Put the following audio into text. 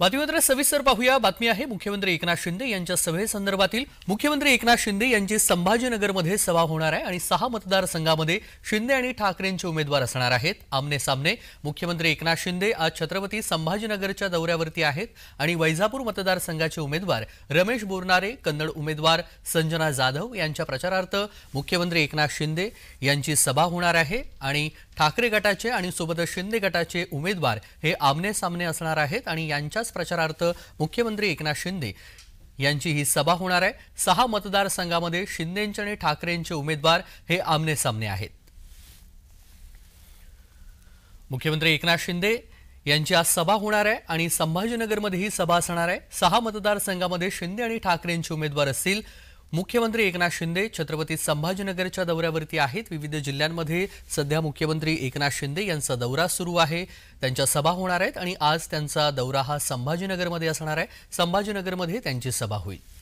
बातमीपत्र सविस्तर पाहूया बातमी आहे मुख्यमंत्री एकनाथ शिंदे यांच्या सभेसंदर्भातील मुख्यमंत्री एकनाथ शिंदे यांची संभाजीनगरमध्ये सभा होणार आहे आणि सहा मतदारसंघामध्ये शिंदे आणि ठाकरेंचे उमेदवार असणार आहेत आमने सामने मुख्यमंत्री एकनाथ शिंदे आज छत्रपती संभाजीनगरच्या दौऱ्यावरती आहेत आणि वैजापूर मतदारसंघाचे उमेदवार रमेश बोरनारे कन्नड उमेदवार संजना जाधव यांच्या प्रचारार्थ मुख्यमंत्री एकनाथ शिंदे यांची सभा होणार आहे आणि ठाकरे गटाचे आणि सोबतच शिंदे गटाचे उमेदवार हे आमने सामने असणार आहेत आणि यांच्याच प्रचारार्थ मुख्यमंत्री एकनाथ शिंदे यांची ही सभा होणार आहे सहा मतदारसंघामध्ये शिंदेंचे आणि ठाकरेंचे उमेदवार हे आमने सामने आहेत मुख्यमंत्री एकनाथ शिंदे यांची आज सभा होणार आहे आणि संभाजीनगरमध्ये ही सभा असणार आहे सहा मतदारसंघामध्ये शिंदे आणि ठाकरेंचे उमेदवार असतील मुख्यमंत्री एकनाथ शिंदे छत्रपती संभाजीनगरच्या दौऱ्यावरती आहेत विविध जिल्ह्यांमध्ये सध्या मुख्यमंत्री एकनाथ शिंदे यांचा दौरा सुरू आहे त्यांच्या सभा होणार आहेत आणि आज त्यांचा दौरा हा संभाजीनगरमध्ये असणार आहे संभाजीनगरमध्ये त्यांची सभा होईल